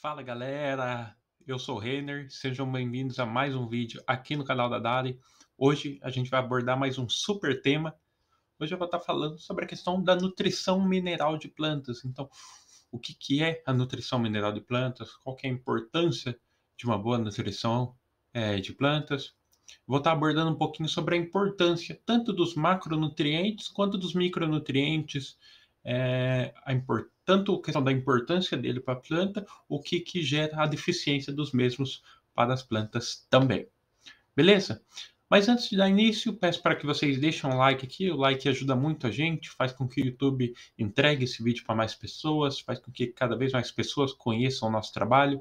Fala galera, eu sou o Renner, sejam bem-vindos a mais um vídeo aqui no canal da Dali. Hoje a gente vai abordar mais um super tema. Hoje eu vou estar falando sobre a questão da nutrição mineral de plantas. Então, o que, que é a nutrição mineral de plantas? Qual que é a importância de uma boa nutrição é, de plantas? Vou estar abordando um pouquinho sobre a importância tanto dos macronutrientes quanto dos micronutrientes, é, a importância tanto a questão da importância dele para a planta, o que, que gera a deficiência dos mesmos para as plantas também. Beleza? Mas antes de dar início, peço para que vocês deixem um like aqui. O like ajuda muito a gente, faz com que o YouTube entregue esse vídeo para mais pessoas, faz com que cada vez mais pessoas conheçam o nosso trabalho.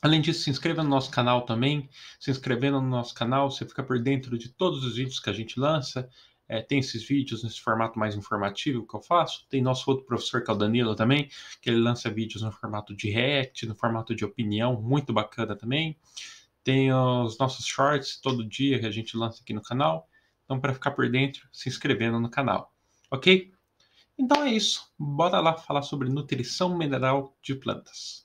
Além disso, se inscreva no nosso canal também. Se inscrevendo no nosso canal, você fica por dentro de todos os vídeos que a gente lança. É, tem esses vídeos nesse formato mais informativo que eu faço. Tem nosso outro professor, que é o Danilo, também, que ele lança vídeos no formato de react, no formato de opinião, muito bacana também. Tem os nossos shorts todo dia que a gente lança aqui no canal. Então, para ficar por dentro, se inscrevendo no canal, ok? Então é isso. Bora lá falar sobre nutrição mineral de plantas.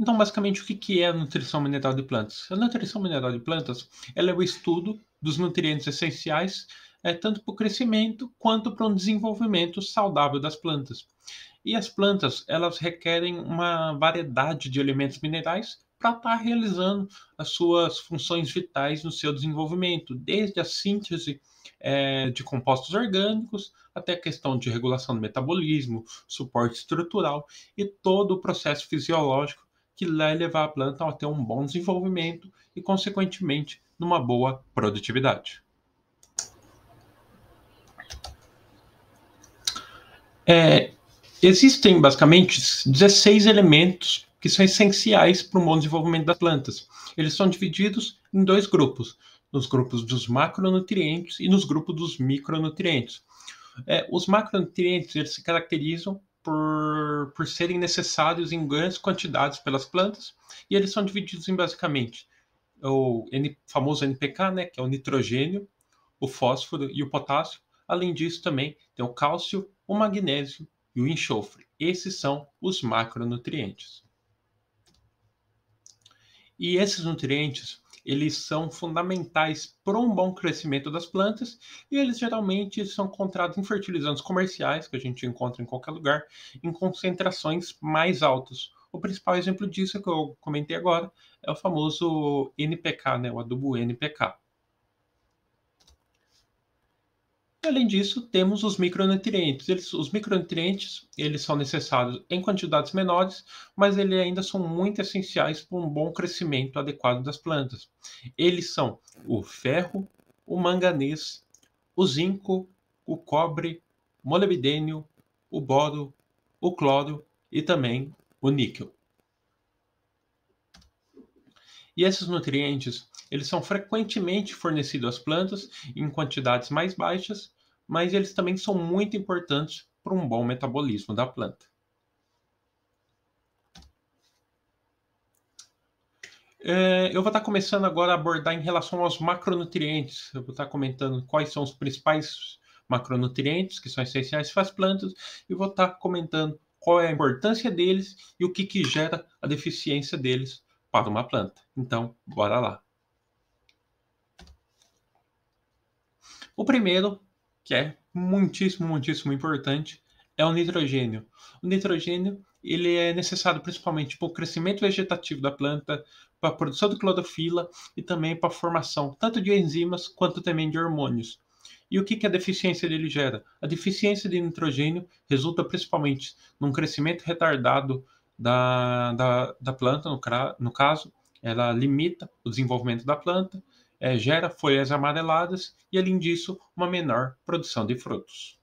Então, basicamente, o que é a nutrição mineral de plantas? A nutrição mineral de plantas ela é o estudo dos nutrientes essenciais, é, tanto para o crescimento quanto para um desenvolvimento saudável das plantas. E as plantas elas requerem uma variedade de elementos minerais para estar tá realizando as suas funções vitais no seu desenvolvimento, desde a síntese é, de compostos orgânicos até a questão de regulação do metabolismo, suporte estrutural e todo o processo fisiológico que vai é levar a planta a ter um bom desenvolvimento e, consequentemente, numa boa produtividade. É, existem basicamente 16 elementos que são essenciais para o bom desenvolvimento das plantas. Eles são divididos em dois grupos, nos grupos dos macronutrientes e nos grupos dos micronutrientes. É, os macronutrientes eles se caracterizam por, por serem necessários em grandes quantidades pelas plantas, e eles são divididos em basicamente o N, famoso NPK, né, que é o nitrogênio, o fósforo e o potássio. Além disso, também tem o cálcio, o magnésio e o enxofre. Esses são os macronutrientes. E esses nutrientes eles são fundamentais para um bom crescimento das plantas e eles geralmente são encontrados em fertilizantes comerciais, que a gente encontra em qualquer lugar, em concentrações mais altas. O principal exemplo disso que eu comentei agora é o famoso NPK, né, o adubo NPK. Além disso, temos os micronutrientes. Eles, os micronutrientes eles são necessários em quantidades menores, mas eles ainda são muito essenciais para um bom crescimento adequado das plantas. Eles são o ferro, o manganês, o zinco, o cobre, o molibdênio, o boro, o cloro e também o níquel. E esses nutrientes, eles são frequentemente fornecidos às plantas em quantidades mais baixas, mas eles também são muito importantes para um bom metabolismo da planta. É, eu vou estar tá começando agora a abordar em relação aos macronutrientes. Eu vou estar tá comentando quais são os principais macronutrientes que são essenciais para as plantas e vou estar tá comentando qual é a importância deles e o que, que gera a deficiência deles para uma planta. Então, bora lá. O primeiro, que é muitíssimo, muitíssimo importante, é o nitrogênio. O nitrogênio ele é necessário principalmente para o crescimento vegetativo da planta, para a produção de clorofila e também para a formação tanto de enzimas quanto também de hormônios. E o que, que a deficiência dele gera? A deficiência de nitrogênio resulta principalmente num crescimento retardado da, da, da planta, no, no, caso, ela limita o desenvolvimento da planta, é, gera folhas amareladas e, além disso, uma menor produção de frutos.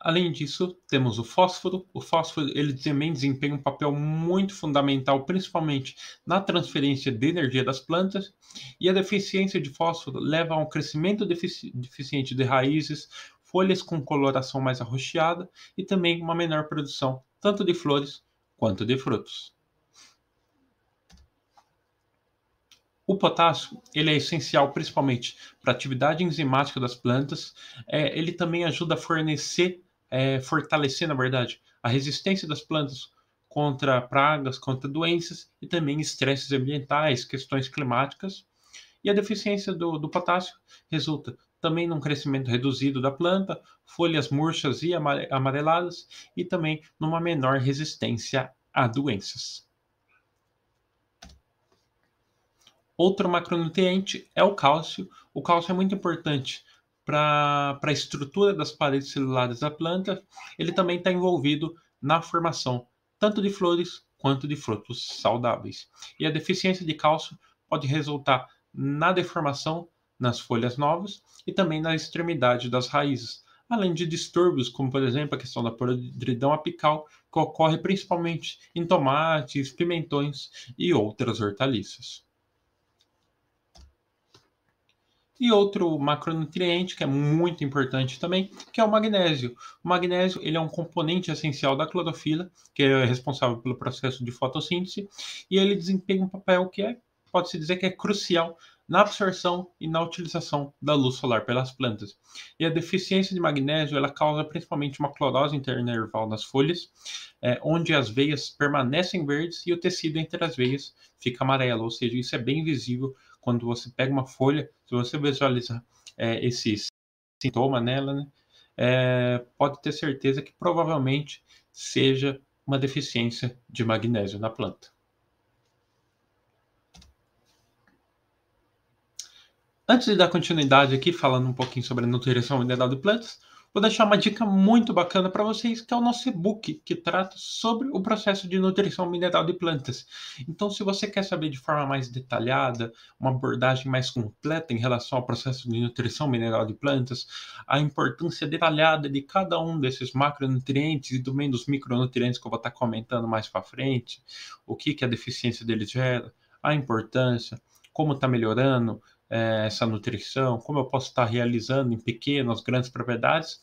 Além disso, temos o fósforo. O fósforo ele também desempenha um papel muito fundamental, principalmente na transferência de energia das plantas, e a deficiência de fósforo leva a um crescimento defici deficiente de raízes, folhas com coloração mais arroxeada e também uma menor produção tanto de flores quanto de frutos. O potássio ele é essencial principalmente para a atividade enzimática das plantas. É, ele também ajuda a fornecer, é, fortalecer, na verdade, a resistência das plantas contra pragas, contra doenças e também estresses ambientais, questões climáticas. E a deficiência do, do potássio resulta também num crescimento reduzido da planta, folhas murchas e amareladas e também numa menor resistência a doenças. Outro macronutriente é o cálcio. O cálcio é muito importante para a estrutura das paredes celulares da planta. Ele também está envolvido na formação tanto de flores quanto de frutos saudáveis. E a deficiência de cálcio pode resultar na deformação nas folhas novas e também na extremidade das raízes, além de distúrbios como, por exemplo, a questão da podridão apical, que ocorre principalmente em tomates, pimentões e outras hortaliças. E outro macronutriente que é muito importante também, que é o magnésio. O magnésio ele é um componente essencial da clorofila, que é responsável pelo processo de fotossíntese, e ele desempenha um papel que é, pode-se dizer que é crucial na absorção e na utilização da luz solar pelas plantas. E a deficiência de magnésio ela causa principalmente uma clorose internerval nas folhas, é, onde as veias permanecem verdes e o tecido entre as veias fica amarelo, ou seja, isso é bem visível quando você pega uma folha, se você visualizar é, esse sintoma nela, né, é, pode ter certeza que provavelmente seja uma deficiência de magnésio na planta. Antes de dar continuidade aqui, falando um pouquinho sobre a nutrição mineral de plantas, vou deixar uma dica muito bacana para vocês, que é o nosso e-book, que trata sobre o processo de nutrição mineral de plantas. Então, se você quer saber de forma mais detalhada, uma abordagem mais completa em relação ao processo de nutrição mineral de plantas, a importância detalhada de cada um desses macronutrientes e também dos micronutrientes que eu vou estar comentando mais para frente, o que, que a deficiência deles gera, a importância, como está melhorando, é, essa nutrição, como eu posso estar realizando em pequenas, grandes propriedades,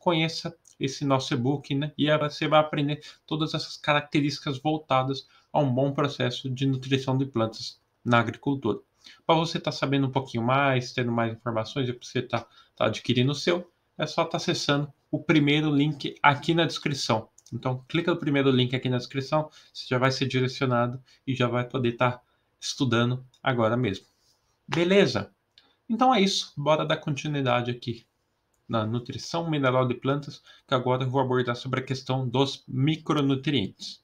conheça esse nosso e-book, né? E você vai aprender todas essas características voltadas a um bom processo de nutrição de plantas na agricultura. Para você estar tá sabendo um pouquinho mais, tendo mais informações e para você estar tá, tá adquirindo o seu, é só estar acessando o primeiro link aqui na descrição. Então, clica no primeiro link aqui na descrição, você já vai ser direcionado e já vai poder estar estudando agora mesmo. Beleza? Então é isso. Bora dar continuidade aqui na nutrição mineral de plantas, que agora eu vou abordar sobre a questão dos micronutrientes.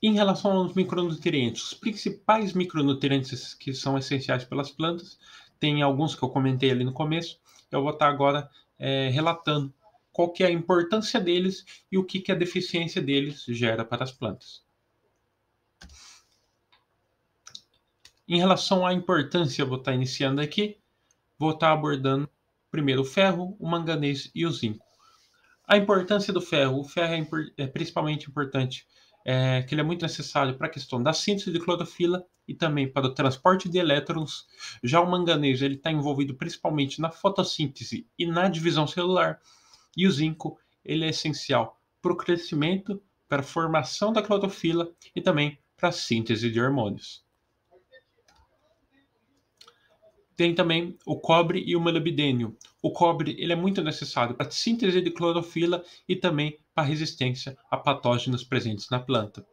Em relação aos micronutrientes, os principais micronutrientes que são essenciais pelas plantas, tem alguns que eu comentei ali no começo, eu vou estar agora é, relatando qual que é a importância deles e o que, que a deficiência deles gera para as plantas. Em relação à importância, vou estar tá iniciando aqui, vou estar tá abordando primeiro o ferro, o manganês e o zinco. A importância do ferro. O ferro é, impor é principalmente importante, é, que ele é muito necessário para a questão da síntese de clorofila e também para o transporte de elétrons. Já o manganês ele está envolvido principalmente na fotossíntese e na divisão celular. E o zinco ele é essencial para o crescimento, para a formação da clorofila e também para a síntese de hormônios. Tem também o cobre e o molibdênio. O cobre ele é muito necessário para a síntese de clorofila e também para a resistência a patógenos presentes na planta.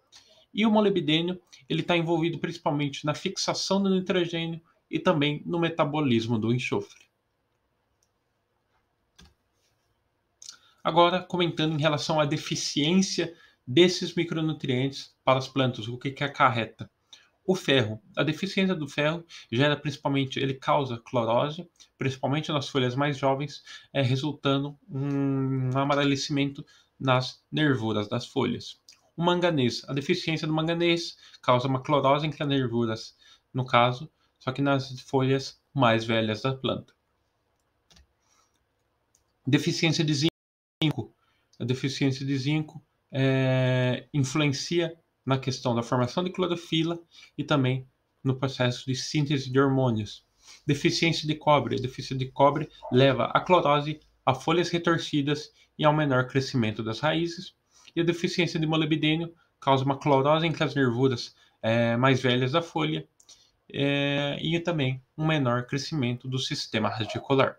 E o molibdênio ele está envolvido principalmente na fixação do nitrogênio e também no metabolismo do enxofre. Agora, comentando em relação à deficiência desses micronutrientes para as plantas, o que, que acarreta? O ferro. A deficiência do ferro gera principalmente, ele causa clorose, principalmente nas folhas mais jovens, é, resultando um amarelecimento nas nervuras das folhas. O manganês. A deficiência do manganês causa uma clorose entre as nervuras, no caso, só que nas folhas mais velhas da planta. Deficiência de zinco. A deficiência de zinco é, influencia na questão da formação de clorofila e também no processo de síntese de hormônios. Deficiência de cobre. deficiência de cobre leva à clorose, a folhas retorcidas e ao menor crescimento das raízes. E a deficiência de molibdênio causa uma clorose entre as nervuras é, mais velhas da folha é, e também um menor crescimento do sistema radicular.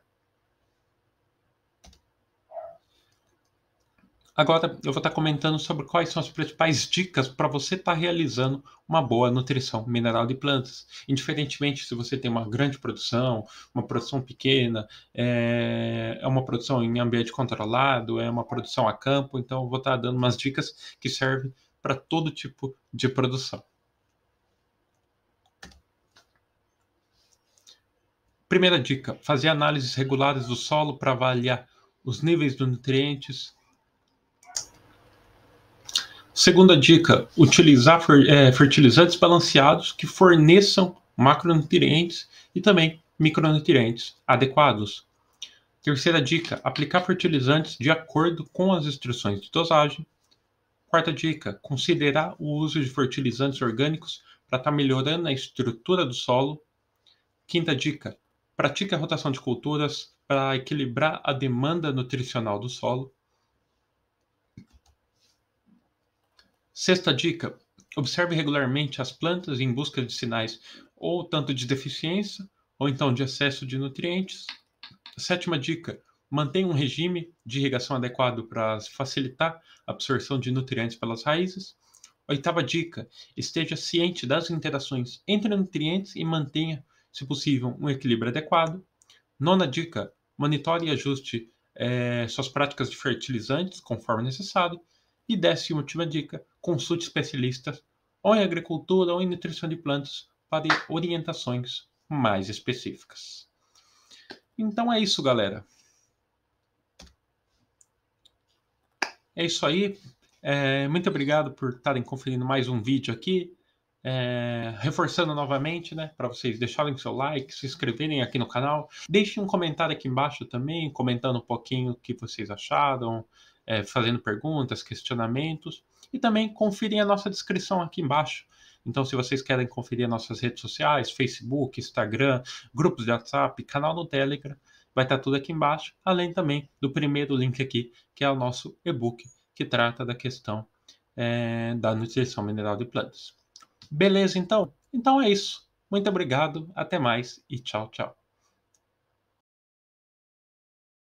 Agora eu vou estar comentando sobre quais são as principais dicas para você estar realizando uma boa nutrição mineral de plantas. Indiferentemente se você tem uma grande produção, uma produção pequena, eh, é uma produção em ambiente controlado, é uma produção a campo, então eu vou estar dando umas dicas que servem para todo tipo de produção. Primeira dica: fazer análises regulares do solo para avaliar os níveis de nutrientes, Segunda dica: utilizar é, fertilizantes balanceados que forneçam macronutrientes e também micronutrientes adequados. Terceira dica: aplicar fertilizantes de acordo com as instruções de dosagem. Quarta dica: considerar o uso de fertilizantes orgânicos para estar tá melhorando a estrutura do solo. Quinta dica: pratique a rotação de culturas para equilibrar a demanda nutricional do solo. Sexta dica: observe regularmente as plantas em busca de sinais ou tanto de deficiência ou então de excesso de nutrientes. Sétima dica: mantenha um regime de irrigação adequado para facilitar a absorção de nutrientes pelas raízes. Oitava dica: esteja ciente das interações entre nutrientes e mantenha, se possível, um equilíbrio adequado. Nona dica: monitore e ajuste eh, suas práticas de fertilizantes conforme necessário. E décima última dica: Consulte especialistas ou em agricultura ou em nutrição de plantas para orientações mais específicas. Então é isso, galera. É isso aí. É, muito obrigado por estarem conferindo mais um vídeo aqui. É, reforçando novamente, né, para vocês deixarem seu like, se inscreverem aqui no canal, deixem um comentário aqui embaixo também, comentando um pouquinho o que vocês acharam, é, fazendo perguntas, questionamentos. E também conferem a nossa descrição aqui embaixo. Então, se vocês querem conferir nossas redes sociais, Facebook, Instagram, grupos de WhatsApp, canal no Telegram, vai estar tudo aqui embaixo, além também do primeiro link aqui, que é o nosso e-book, que trata da questão é, da nutrição mineral de plantas. Beleza, então? Então é isso. Muito obrigado, até mais e tchau, tchau.